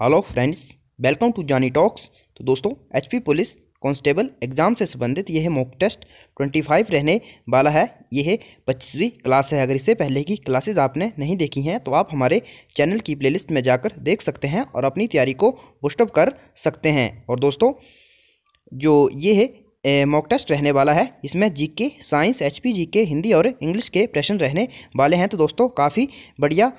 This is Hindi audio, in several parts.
hello friends welcome to Jani talks तो दोस्तों एचपी पुलिस कांस्टेबल एग्ज़ाम से संबंधित यह मॉक टेस्ट 25 रहने वाला है यह पच्चीसवीं क्लास है अगर इससे पहले की क्लासेस आपने नहीं देखी हैं तो आप हमारे चैनल की प्लेलिस्ट में जाकर देख सकते हैं और अपनी तैयारी को बुस्टअप कर सकते हैं और दोस्तों जो ये है मॉक टेस्ट रहने वाला है इसमें GK science HP GK Hindi और इंग्लिश के प्रश्न रहने वाले हैं तो दोस्तों काफ़ी बढ़िया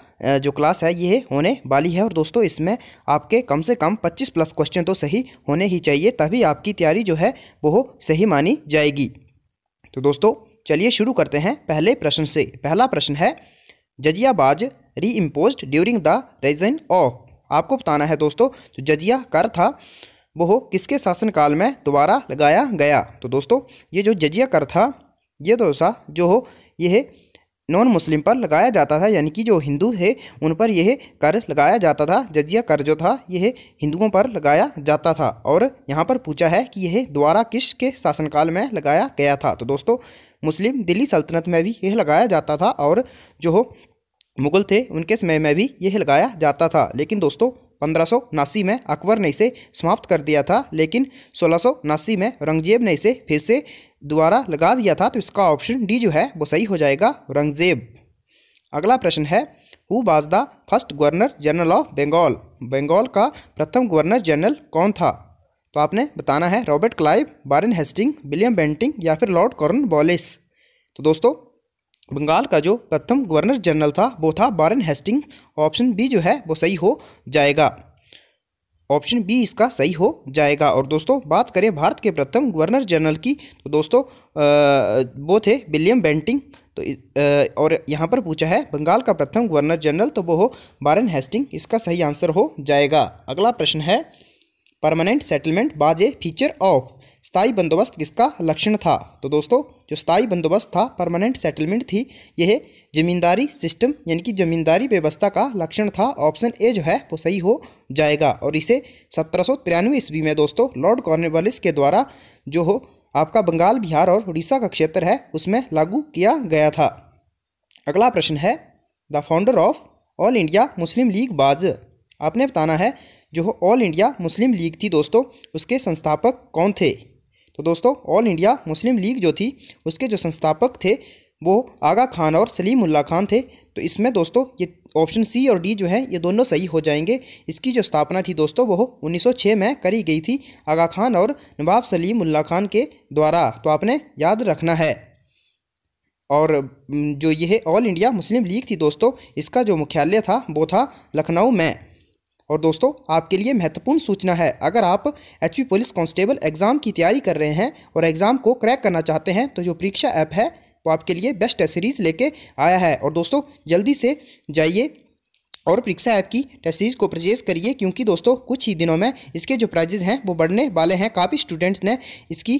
जो क्लास है ये होने वाली है और दोस्तों इसमें आपके कम से कम 25 प्लस क्वेश्चन तो सही होने ही चाहिए तभी आपकी तैयारी जो है वो सही मानी जाएगी तो दोस्तों चलिए शुरू करते हैं पहले प्रश्न से पहला प्रश्न है जजियाबाज reimposed during the reign of आपको बताना है दोस्तों तो जजिया कर था वो किसके शासनकाल में दोबारा लगाया गया तो दोस्तों ये जो जजिया कर था ये दोसा तो जो हो यह नॉन मुस्लिम पर लगाया जाता था यानी कि जो हिंदू है उन पर यह कर लगाया जाता था जजिया कर जो था यह हिंदुओं पर लगाया जाता था और यहाँ पर पूछा है कि यह द्वारा किस के शासनकाल में लगाया गया था तो दोस्तों मुस्लिम दिल्ली सल्तनत में भी यह लगाया जाता था और जो मुगल थे उनके समय में भी यह लगाया जाता था लेकिन दोस्तों पंद्रह में अकबर ने इसे समाप्त कर दिया था लेकिन सोलह में रंगजेब ने इसे फिर से दोबारा लगा दिया था तो इसका ऑप्शन डी जो है वो सही हो जाएगा रंगजेब अगला प्रश्न है who was the first governor general of Bengal Bengal का प्रथम गवर्नर जनरल कौन था तो आपने बताना है Robert Clive Warren Hastings William Bentinck या फिर लॉर्ड कॉर्न बॉलिस तो दोस्तों बंगाल का जो प्रथम गवर्नर जनरल था वो था बारन हेस्टिंग ऑप्शन बी जो है वो सही हो जाएगा ऑप्शन बी इसका सही हो जाएगा और दोस्तों बात करें भारत के प्रथम गवर्नर जनरल की तो दोस्तों आ, वो थे विलियम बेंटिंग तो आ, और यहाँ पर पूछा है बंगाल का प्रथम गवर्नर जनरल तो वो हो बारन हेस्टिंग इसका सही आंसर हो जाएगा अगला प्रश्न है परमानेंट सेटलमेंट बाज ए फीचर ऑफ स्थाई बंदोबस्त किसका लक्षण था तो दोस्तों जो स्थायी बंदोबस्त था परमानेंट सेटलमेंट थी यह जमींदारी सिस्टम यानी कि जमींदारी व्यवस्था का लक्षण था ऑप्शन ए जो है वो सही हो जाएगा और इसे सत्रह ईस्वी में दोस्तों लॉर्ड कॉर्नवालिस के द्वारा जो हो आपका बंगाल बिहार और उड़ीसा का क्षेत्र है उसमें लागू किया गया था अगला प्रश्न है the founder of All India Muslim League was आपने बताना है जो ऑल इंडिया मुस्लिम लीग थी दोस्तों उसके संस्थापक कौन थे तो दोस्तों ऑल इंडिया मुस्लिम लीग जो थी उसके जो संस्थापक थे वो आगा खान और सलीम उल्ला खान थे तो इसमें दोस्तों ये ऑप्शन सी और डी जो है ये दोनों सही हो जाएंगे इसकी जो स्थापना थी दोस्तों वो 1906 में करी गई थी आगा खान और नवाब सलीम उल्ला खान के द्वारा तो आपने याद रखना है और जो ये ऑल इंडिया मुस्लिम लीग थी दोस्तों इसका जो मुख्यालय था वो था लखनऊ में और दोस्तों आपके लिए महत्वपूर्ण सूचना है अगर आप एच पुलिस कांस्टेबल एग्ज़ाम की तैयारी कर रहे हैं और एग्ज़ाम को क्रैक करना चाहते हैं तो जो परीक्षा ऐप है वो आपके लिए बेस्ट सीरीज़ लेके आया है और दोस्तों जल्दी से जाइए और परीक्षा ऐप की टेस्ट सीरीज को परचेज करिए क्योंकि दोस्तों कुछ ही दिनों में इसके जो प्राइजेज हैं वो बढ़ने वाले हैं काफ़ी स्टूडेंट्स ने इसकी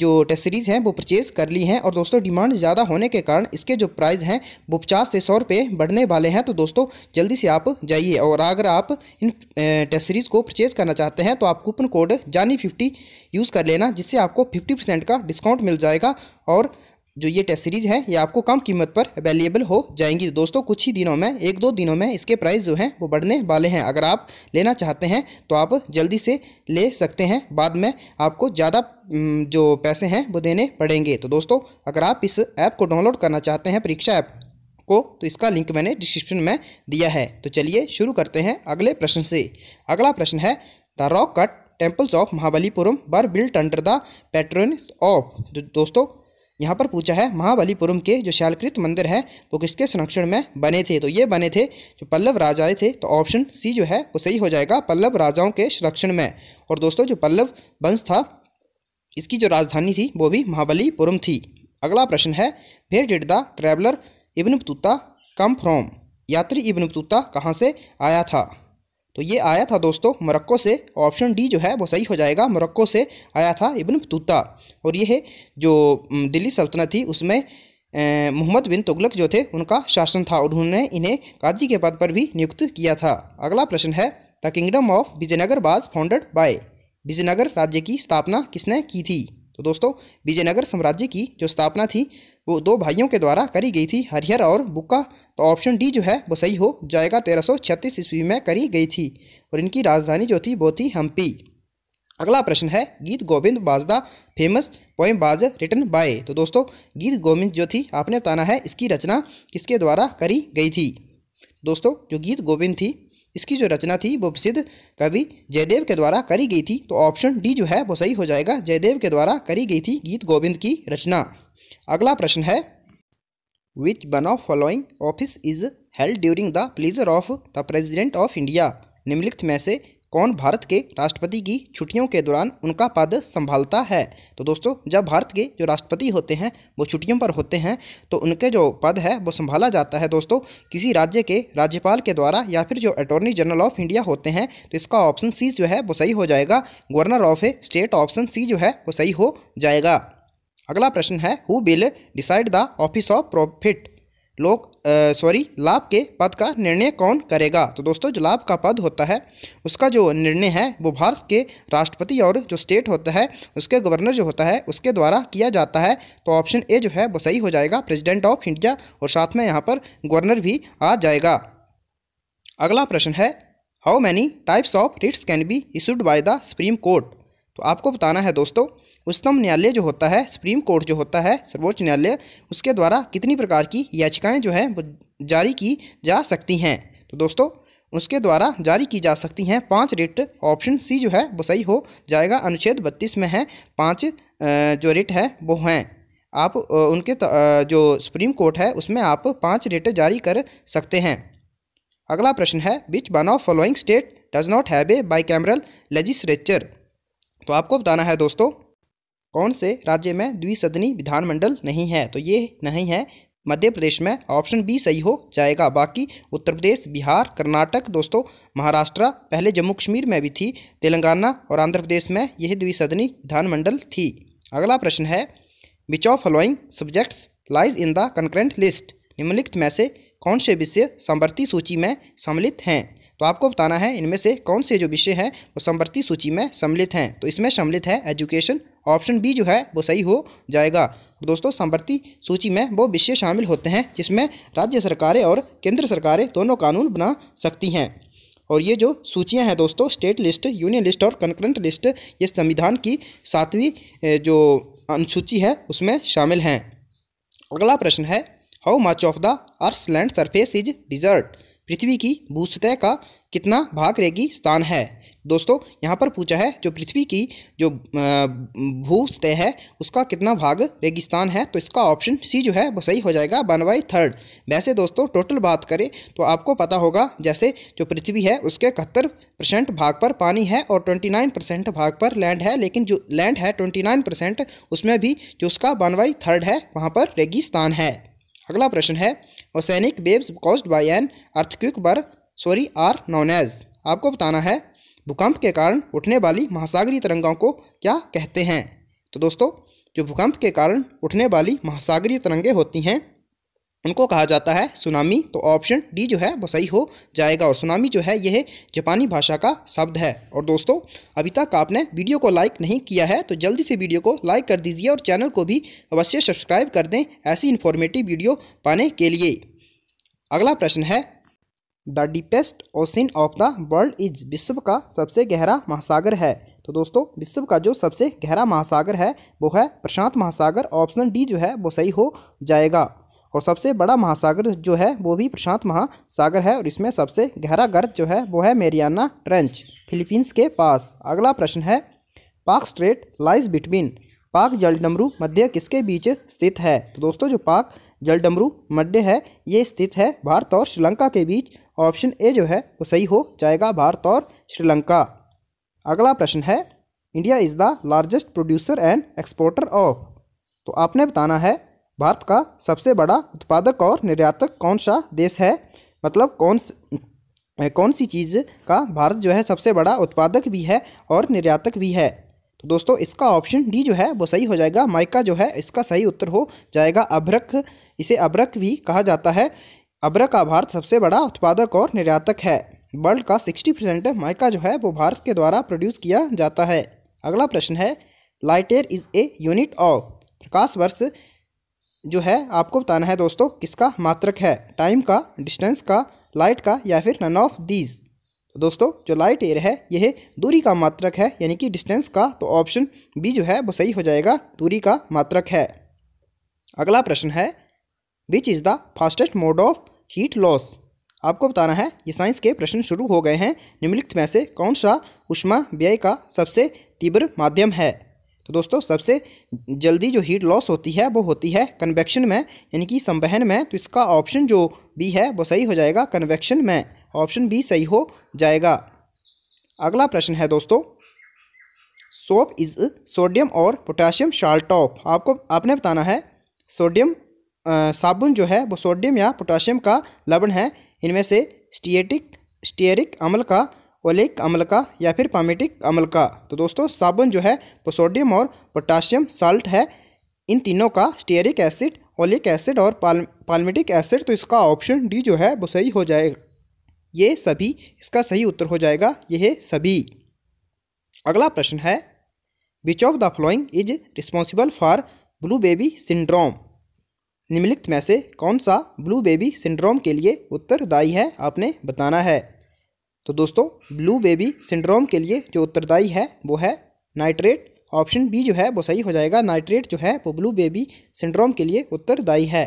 जो टेस्ट सीरीज़ हैं वो परचेज कर ली हैं और दोस्तों डिमांड ज़्यादा होने के कारण इसके जो प्राइज़ हैं वो पचास से सौ रुपये बढ़ने वाले हैं तो दोस्तों जल्दी से आप जाइए और अगर आप इन टेस्ट सीरीज़ को परचेज़ करना चाहते हैं तो आप coupon code Jani fifty use कर लेना जिससे आपको फिफ्टी परसेंट का डिस्काउंट मिल जाएगा और जो ये टेस्ट सीरीज़ है ये आपको कम कीमत पर अवेलेबल हो जाएंगी दोस्तों कुछ ही दिनों में एक दो दिनों में इसके प्राइस जो हैं वो बढ़ने वाले हैं अगर आप लेना चाहते हैं तो आप जल्दी से ले सकते हैं बाद में आपको ज़्यादा जो पैसे हैं वो देने पड़ेंगे तो दोस्तों अगर आप इस ऐप को डाउनलोड करना चाहते हैं परीक्षा ऐप को तो इसका लिंक मैंने डिस्क्रिप्शन में दिया है तो चलिए शुरू करते हैं अगले प्रश्न से अगला प्रश्न है the rock cut temples of Mahabalipuram were built under the pattern of दोस्तों यहाँ पर पूछा है महाबलीपुरम के जो शैलकृत मंदिर है वो किसके संरक्षण में बने थे तो ये बने थे जो पल्लव राजाएं थे तो ऑप्शन सी जो है वो सही हो जाएगा पल्लव राजाओं के संरक्षण में और दोस्तों जो पल्लव वंश था इसकी जो राजधानी थी वो भी महाबलीपुरम थी अगला प्रश्न है where did the traveller Ibn Battuta come from यात्री इब्न बतूता कहाँ से आया था तो ये आया था दोस्तों मरक्को से ऑप्शन डी जो है वो सही हो जाएगा मरक्को से आया था इब्न बतूता और ये जो दिल्ली सल्तनत थी उसमें मोहम्मद बिन तुगलक जो थे उनका शासन था और उन्होंने इन्हें काजी के पद पर भी नियुक्त किया था अगला प्रश्न है द किंगडम ऑफ विजयनगर बाज़ फाउंडेड बाय विजयनगर राज्य की स्थापना किसने की थी तो दोस्तों विजयनगर साम्राज्य की जो स्थापना थी वो दो भाइयों के द्वारा करी गई थी हरिहर और बुक्का तो ऑप्शन डी जो है वो सही हो जाएगा तेरह सौ छत्तीस ईस्वी में करी गई थी और इनकी राजधानी जो थी वो थी हम्पी अगला प्रश्न है Geet Govind was the famous poem was written by तो दोस्तों गीत गोविंद जो थी आपने बताना है इसकी रचना किसके द्वारा करी गई थी दोस्तों जो गीत गोविंद थी इसकी जो रचना थी वो प्रसिद्ध कवि जयदेव के द्वारा करी गई थी तो ऑप्शन डी जो है वो सही हो जाएगा जयदेव के द्वारा करी गई थी गीत गोविंद की रचना अगला प्रश्न है which one of following office is held during the pleasure of the president of India निम्नलिखित में से कौन भारत के राष्ट्रपति की छुट्टियों के दौरान उनका पद संभालता है तो दोस्तों जब भारत के जो राष्ट्रपति होते हैं वो छुट्टियों पर होते हैं तो उनके जो पद है वो संभाला जाता है दोस्तों किसी राज्य के राज्यपाल के द्वारा या फिर जो अटॉर्नी जनरल ऑफ इंडिया होते हैं तो इसका ऑप्शन सी जो है वो सही हो जाएगा governor of a state option C जो है वो सही हो जाएगा अगला प्रश्न है who will decide the office of profit लोक सॉरी लाभ के पद का निर्णय कौन करेगा तो दोस्तों जो लाभ का पद होता है उसका जो निर्णय है वो भारत के राष्ट्रपति और जो स्टेट होता है उसके गवर्नर जो होता है उसके द्वारा किया जाता है तो ऑप्शन ए जो है वो सही हो जाएगा प्रेसिडेंट ऑफ इंडिया और साथ में यहाँ पर गवर्नर भी आ जाएगा अगला प्रश्न है how many types of writs can be issued by the supreme court तो आपको बताना है दोस्तों उच्चतम न्यायालय जो होता है सुप्रीम कोर्ट जो होता है सर्वोच्च न्यायालय उसके द्वारा कितनी प्रकार की याचिकाएं जो है जारी की जा सकती हैं तो दोस्तों उसके द्वारा जारी की जा सकती हैं पांच रिट ऑप्शन सी जो है वो सही हो जाएगा अनुच्छेद बत्तीस में है पांच जो रिट है वो हैं आप उनके जो सुप्रीम कोर्ट है उसमें आप पांच रेट जारी कर सकते हैं अगला प्रश्न है which one of following state does not have a bicameral legislature तो आपको बताना है दोस्तों कौन से राज्य में द्विसदनी विधानमंडल नहीं है तो ये नहीं है मध्य प्रदेश में ऑप्शन बी सही हो जाएगा बाकी उत्तर प्रदेश बिहार कर्नाटक दोस्तों महाराष्ट्र पहले जम्मू कश्मीर में भी थी तेलंगाना और आंध्र प्रदेश में यह द्विसदनी विधानमंडल थी अगला प्रश्न है which of following subjects lies in the concurrent list निम्नलिखित में से कौन से विषय समवर्ती सूची में सम्मिलित हैं तो आपको बताना है इनमें से कौन से जो विषय हैं वो समवर्ती सूची में सम्मिलित हैं तो इसमें सम्मिलित है एजुकेशन ऑप्शन बी जो है वो सही हो जाएगा तो दोस्तों संवर्ती सूची में वो विषय शामिल होते हैं जिसमें राज्य सरकारें और केंद्र सरकारें दोनों कानून बना सकती हैं और ये जो सूचियां हैं दोस्तों स्टेट लिस्ट यूनियन लिस्ट और कंक्रंट लिस्ट ये संविधान की सातवीं जो अनुसूची है उसमें शामिल हैं अगला प्रश्न है how much of the earth land surface is desert पृथ्वी की भूसतह का कितना भाग रेगिस्तान है दोस्तों यहाँ पर पूछा है जो पृथ्वी की जो सतह है उसका कितना भाग रेगिस्तान है तो इसका ऑप्शन सी जो है वो सही हो जाएगा वन बाई थर्ड वैसे दोस्तों टोटल बात करें तो आपको पता होगा जैसे जो पृथ्वी है उसके इकहत्तर परसेंट भाग पर पानी है और ट्वेंटी नाइन परसेंट भाग पर लैंड है लेकिन जो लैंड है ट्वेंटी नाइन परसेंट उसमें भी जो उसका वन बाई थर्ड है वहाँ पर रेगिस्तान है अगला प्रश्न है oceanic waves caused by an earthquake bar sorry are known as आपको बताना है भूकंप के कारण उठने वाली महासागरीय तरंगों को क्या कहते हैं तो दोस्तों जो भूकंप के कारण उठने वाली महासागरीय तरंगें होती हैं उनको कहा जाता है सुनामी तो ऑप्शन डी जो है वो सही हो जाएगा और सुनामी जो है यह जापानी भाषा का शब्द है और दोस्तों अभी तक आपने वीडियो को लाइक नहीं किया है तो जल्दी से वीडियो को लाइक कर दीजिए और चैनल को भी अवश्य सब्सक्राइब कर दें ऐसी इन्फॉर्मेटिव वीडियो पाने के लिए अगला प्रश्न है the deepest ocean of the world is विश्व का सबसे गहरा महासागर है तो दोस्तों विश्व का जो सबसे गहरा महासागर है वो है प्रशांत महासागर ऑप्शन डी जो है वो सही हो जाएगा और सबसे बड़ा महासागर जो है वो भी प्रशांत महासागर है और इसमें सबसे गहरा गर्त जो है वो है मेरियाना ट्रेंच फिलीपींस के पास अगला प्रश्न है पाक स्ट्रेट लाइज बिटवीन पाक जलडमरू मध्य किसके बीच स्थित है तो दोस्तों जो पाक जलडमरू मध्य है ये स्थित है भारत और श्रीलंका के बीच ऑप्शन ए जो है वो सही हो जाएगा भारत और श्रीलंका अगला प्रश्न है India is the largest producer and exporter of तो आपने बताना है भारत का सबसे बड़ा उत्पादक और निर्यातक कौन सा देश है मतलब कौन कौन सी चीज़ का भारत जो है सबसे बड़ा उत्पादक भी है और निर्यातक भी है तो दोस्तों इसका ऑप्शन डी जो है वो सही हो जाएगा माइका जो है इसका सही उत्तर हो जाएगा अभ्रक इसे अभ्रक भी कहा जाता है अभ्रक का भारत सबसे बड़ा उत्पादक और निर्यातक है वर्ल्ड का सिक्सटी परसेंट माइका जो है वो भारत के द्वारा प्रोड्यूस किया जाता है अगला प्रश्न है light year is a unit of प्रकाश वर्ष जो है आपको बताना है दोस्तों किसका मात्रक है टाइम का डिस्टेंस का लाइट का या फिर नन ऑफ दीज तो दोस्तों जो लाइट एयर है यह दूरी का मात्रक है यानी कि डिस्टेंस का तो ऑप्शन बी जो है वो सही हो जाएगा दूरी का मात्रक है अगला प्रश्न है which is the fastest mode of heat loss आपको बताना है ये साइंस के प्रश्न शुरू हो गए हैं निम्नलिखित में से कौन सा उष्मा व्यय का सबसे तीव्र माध्यम है तो दोस्तों सबसे जल्दी जो हीट लॉस होती है वो होती है कन्वेक्शन में यानी कि संवहन में तो इसका ऑप्शन जो बी है वो सही हो जाएगा कन्वेक्शन में ऑप्शन बी सही हो जाएगा अगला प्रश्न है दोस्तों सोप इज सोडियम और पोटाशियम शाल्ट ऑफ आपको आपने बताना है सोडियम साबुन जो है वो सोडियम या पोटाशियम का लवण है इनमें से स्टिएटिक स्टियरिक अम्ल का ओलिक अम्ल का या फिर पामेटिक अम्ल का तो दोस्तों साबुन जो है वो सोडियम और पोटाशियम साल्ट है इन तीनों का स्टेरिक एसिड ओलिक एसिड और पाल पालमेटिक एसिड तो इसका ऑप्शन डी जो है वो सही हो जाएगा ये सभी इसका सही उत्तर हो जाएगा यह सभी अगला प्रश्न है which of the following is responsible for blue baby syndrome निम्नलिखित में से कौन सा ब्लू बेबी सिंड्रोम के लिए उत्तरदायी है आपने बताना है तो दोस्तों ब्लू बेबी सिंड्रोम के लिए जो उत्तरदायी है वो है नाइट्रेट ऑप्शन बी जो है वो सही हो जाएगा नाइट्रेट जो है वो ब्लू बेबी सिंड्रोम के लिए उत्तरदायी है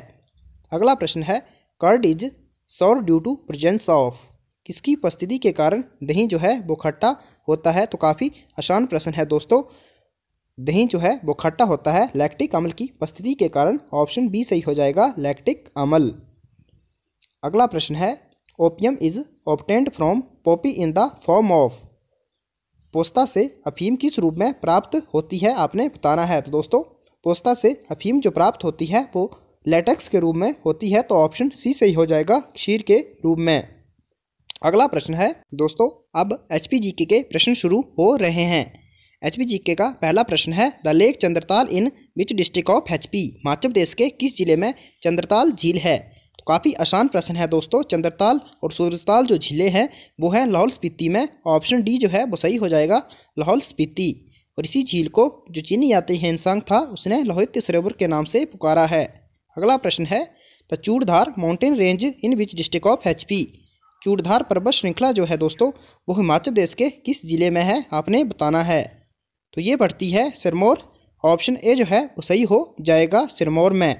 अगला प्रश्न है curd is sour due to presence of किसकी उपस्थिति के कारण दही जो है वो खट्टा होता है तो काफ़ी आसान प्रश्न है दोस्तों दही जो है वो खट्टा होता है लैक्टिक अमल की उपस्थिति के कारण ऑप्शन बी सही हो जाएगा लैक्टिक अमल अगला प्रश्न है opium is obtained from poppy in the form of पोस्ता से अफीम किस रूप में प्राप्त होती है आपने बताना है तो दोस्तों पोस्ता से अफीम जो प्राप्त होती है वो लेटेक्स के रूप में होती है तो ऑप्शन सी सही हो जाएगा क्षीर के रूप में अगला प्रश्न है दोस्तों अब एच पी के प्रश्न शुरू हो रहे हैं एच पी जी के का पहला प्रश्न है the lake Chandratal in which district of H P Himachal Pradesh के किस जिले में चंद्रताल झील है तो काफ़ी आसान प्रश्न है दोस्तों चंद्रताल और सूरजताल जो झीले हैं वो है लाहौल स्पीति में ऑप्शन डी जो है वो सही हो जाएगा लाहौल स्पीति और इसी झील को जो चीनी यात्री हेनसांग था उसने लोहित्य सरोवर के नाम से पुकारा है अगला प्रश्न है the Churdhar mountain range in which district of H P Churdhar पर्वत श्रृंखला जो है दोस्तों वो हिमाचल प्रदेश के किस ज़िले में है आपने बताना है तो ये बढ़ती है सिरमौर ऑप्शन ए जो है वो सही हो जाएगा सिरमौर में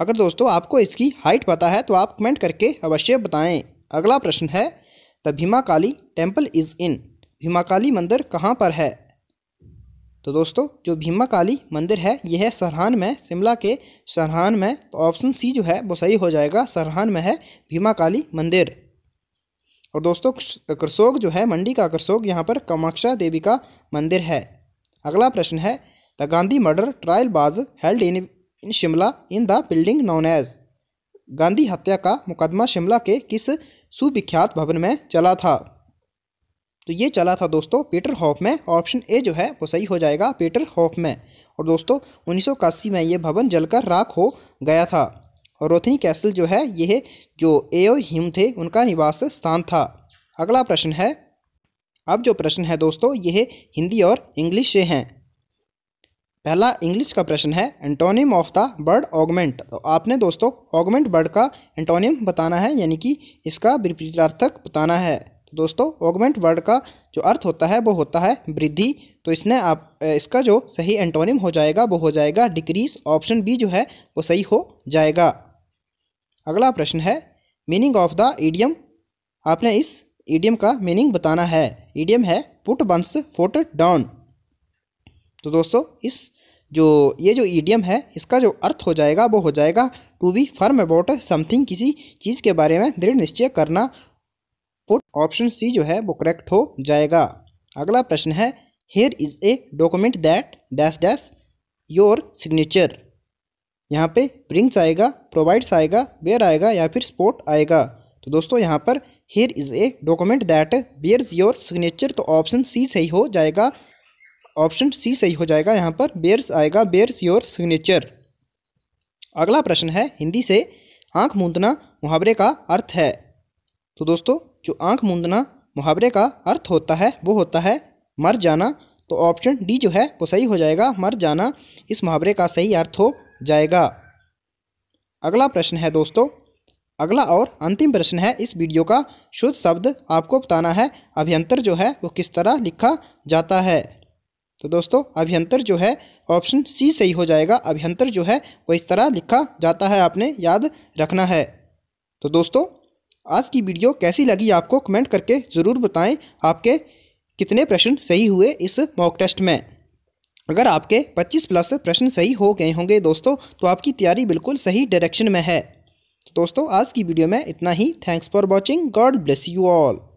अगर दोस्तों आपको इसकी हाइट पता है तो आप कमेंट करके अवश्य बताएं अगला प्रश्न है the Bhima Kali temple is in Bhima Kali मंदिर कहाँ पर है तो दोस्तों जो भीमा काली मंदिर है यह है सरहान में शिमला के सरहान में तो ऑप्शन सी जो है वो सही हो जाएगा सरहान में है भीमा काली मंदिर और दोस्तों करसोग जो है मंडी का करसोग यहाँ पर कामाक्षा देवी का मंदिर है अगला प्रश्न है the Gandhi murder trial was held in in Shimla in the building known as Gandhi हत्या का मुकदमा शिमला के किस सुविख्यात भवन में चला था तो ये चला था दोस्तों पीटर हॉफ में ऑप्शन ए जो है वो सही हो जाएगा पीटर हॉफ में और दोस्तों उन्नीस में ये भवन जलकर राख हो गया था और रोथनी कैसल जो है यह जो एओ हिम थे उनका निवास स्थान था अगला प्रश्न है अब जो प्रश्न है दोस्तों यह हिंदी और इंग्लिश से हैं पहला इंग्लिश का प्रश्न है antonym of the word augment तो आपने दोस्तों ऑगमेंट बर्ड का एंटोनियम बताना है यानी कि इसका विपरीतार्थक बताना है तो दोस्तों ऑगमेंट वर्ड का जो अर्थ होता है वो होता है वृद्धि तो इसने आप इसका जो सही एंटोनियम हो जाएगा वो हो जाएगा डिक्रीज ऑप्शन बी जो है वो सही हो जाएगा अगला प्रश्न है मीनिंग ऑफ द ईडियम आपने इस ईडियम का मीनिंग बताना है ईडियम है पुट बंस फोट डाउन तो दोस्तों इस जो ये जो ईडियम है इसका जो अर्थ हो जाएगा वो हो जाएगा to be firm about something किसी चीज़ के बारे में दृढ़ निश्चय करना पुट ऑप्शन सी जो है वो करेक्ट हो जाएगा अगला प्रश्न है here is a document that dash dash your signature यहाँ पे ब्रिंग्स आएगा प्रोवाइड्स आएगा वेयर आएगा या फिर स्पोर्ट आएगा तो दोस्तों यहाँ पर here is a document that bears your signature तो ऑप्शन सी सही हो जाएगा ऑप्शन सी सही हो जाएगा यहाँ पर बेयर्स आएगा बेयर्स योर सिग्नेचर अगला प्रश्न है हिंदी से आंख मूंदना मुहावरे का अर्थ है तो दोस्तों जो आंख मूंदना मुहावरे का अर्थ होता है वो होता है मर जाना तो ऑप्शन डी जो है वो सही हो जाएगा मर जाना इस मुहावरे का सही अर्थ हो जाएगा अगला प्रश्न है दोस्तों अगला और अंतिम प्रश्न है इस वीडियो का शुद्ध शब्द आपको बताना है अभियंतर जो है वो किस तरह लिखा जाता है तो दोस्तों अभियंतर जो है ऑप्शन सी सही हो जाएगा अभियंतर जो है वो इस तरह लिखा जाता है आपने याद रखना है तो दोस्तों आज की वीडियो कैसी लगी आपको कमेंट करके ज़रूर बताएं आपके कितने प्रश्न सही हुए इस मॉक टेस्ट में अगर आपके 25 प्लस प्रश्न सही हो गए होंगे दोस्तों तो आपकी तैयारी बिल्कुल सही डायरेक्शन में है तो दोस्तों आज की वीडियो में इतना ही thanks for watching God bless you all